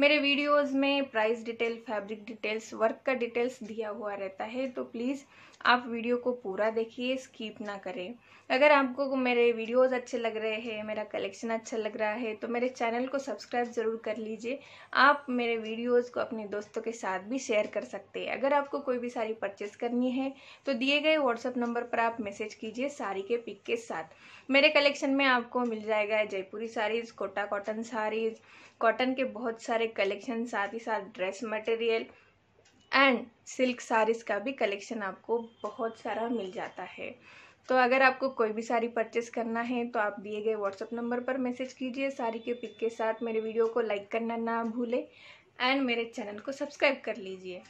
मेरे वीडियोस में price detail fabric details work का डिटेल्स दिया हुआ रहता है तो प्लीज़ आप वीडियो को पूरा देखिए स्कीप ना करें अगर आपको मेरे वीडियोस अच्छे लग रहे हैं मेरा कलेक्शन अच्छा लग रहा है तो मेरे चैनल को सब्सक्राइब ज़रूर कर लीजिए आप मेरे वीडियोस को अपने दोस्तों के साथ भी शेयर कर सकते हैं अगर आपको कोई भी साड़ी परचेस करनी है तो दिए गए व्हाट्सअप नंबर पर आप मैसेज कीजिए साड़ी के पिक के साथ मेरे कलेक्शन में आपको मिल जाएगा जयपुरी साड़ीज़ कोटा कॉटन साड़ीज़ कॉटन के बहुत सारे कलेक्शन साथ ही साथ dress material and silk saris का भी कलेक्शन आपको बहुत सारा मिल जाता है तो अगर आपको कोई भी साड़ी परचेस करना है तो आप दिए गए व्हाट्सअप नंबर पर मैसेज कीजिए साड़ी के पिक के साथ मेरे वीडियो को लाइक करना ना भूले एंड मेरे चैनल को सब्सक्राइब कर लीजिए